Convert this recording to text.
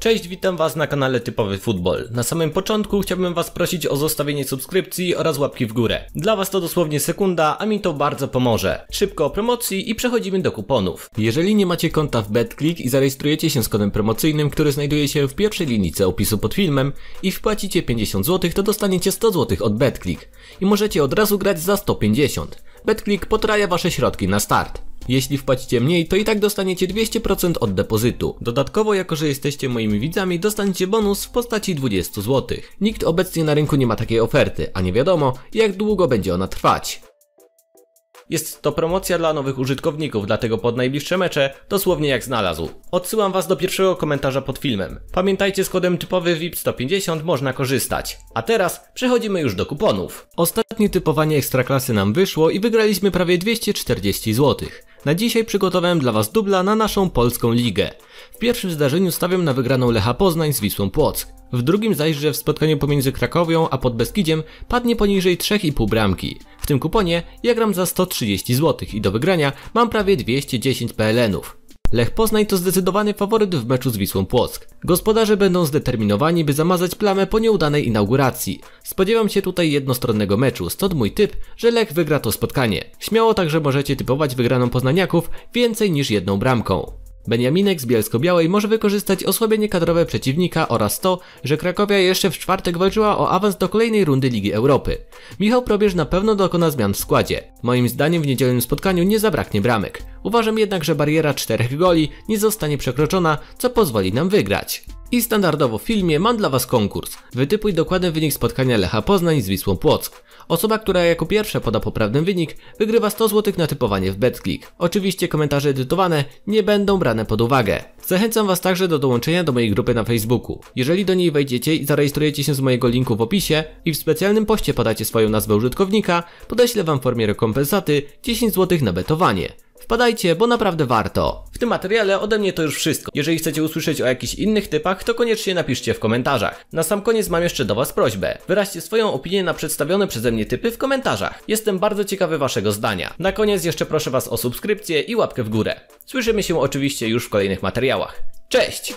Cześć, witam Was na kanale Typowy Futbol. Na samym początku chciałbym Was prosić o zostawienie subskrypcji oraz łapki w górę. Dla Was to dosłownie sekunda, a mi to bardzo pomoże. Szybko o promocji i przechodzimy do kuponów. Jeżeli nie macie konta w BetClick i zarejestrujecie się z kodem promocyjnym, który znajduje się w pierwszej linijce opisu pod filmem i wpłacicie 50 zł, to dostaniecie 100 zł od BetClick i możecie od razu grać za 150. BetClick potraja Wasze środki na start. Jeśli wpłacicie mniej, to i tak dostaniecie 200% od depozytu. Dodatkowo, jako że jesteście moimi widzami, dostaniecie bonus w postaci 20 zł. Nikt obecnie na rynku nie ma takiej oferty, a nie wiadomo, jak długo będzie ona trwać. Jest to promocja dla nowych użytkowników, dlatego pod najbliższe mecze dosłownie jak znalazł. Odsyłam Was do pierwszego komentarza pod filmem. Pamiętajcie, z kodem typowy VIP 150 można korzystać. A teraz przechodzimy już do kuponów. Ostatnie typowanie Ekstraklasy nam wyszło i wygraliśmy prawie 240 złotych. Na dzisiaj przygotowałem dla Was dubla na naszą polską ligę. W pierwszym zdarzeniu stawiam na wygraną Lecha Poznań z Wisłą Płock. W drugim zaś, że w spotkaniu pomiędzy Krakowią a Podbeskidziem padnie poniżej 3,5 bramki. W tym kuponie ja gram za 130 zł i do wygrania mam prawie 210 PLN-ów. Lech Poznań to zdecydowany faworyt w meczu z Wisłą Płock. Gospodarze będą zdeterminowani, by zamazać plamę po nieudanej inauguracji. Spodziewam się tutaj jednostronnego meczu, stąd mój typ, że Lech wygra to spotkanie. Śmiało także możecie typować wygraną Poznaniaków więcej niż jedną bramką. Beniaminek z Bielsko-Białej może wykorzystać osłabienie kadrowe przeciwnika oraz to, że Krakowia jeszcze w czwartek walczyła o awans do kolejnej rundy Ligi Europy. Michał Probierz na pewno dokona zmian w składzie. Moim zdaniem w niedzielnym spotkaniu nie zabraknie bramek. Uważam jednak, że bariera czterech goli nie zostanie przekroczona, co pozwoli nam wygrać. I standardowo w filmie mam dla Was konkurs. Wytypuj dokładny wynik spotkania Lecha Poznań z Wisłą Płock. Osoba, która jako pierwsza poda poprawny wynik, wygrywa 100 zł na typowanie w BetClick. Oczywiście komentarze edytowane nie będą brane pod uwagę. Zachęcam Was także do dołączenia do mojej grupy na Facebooku. Jeżeli do niej wejdziecie i zarejestrujecie się z mojego linku w opisie i w specjalnym poście podacie swoją nazwę użytkownika, podeślę Wam w formie rekompensaty 10 zł na betowanie. Wpadajcie, bo naprawdę warto. W tym materiale ode mnie to już wszystko. Jeżeli chcecie usłyszeć o jakichś innych typach, to koniecznie napiszcie w komentarzach. Na sam koniec mam jeszcze do Was prośbę. Wyraźcie swoją opinię na przedstawione przeze mnie typy w komentarzach. Jestem bardzo ciekawy Waszego zdania. Na koniec jeszcze proszę Was o subskrypcję i łapkę w górę. Słyszymy się oczywiście już w kolejnych materiałach. Cześć!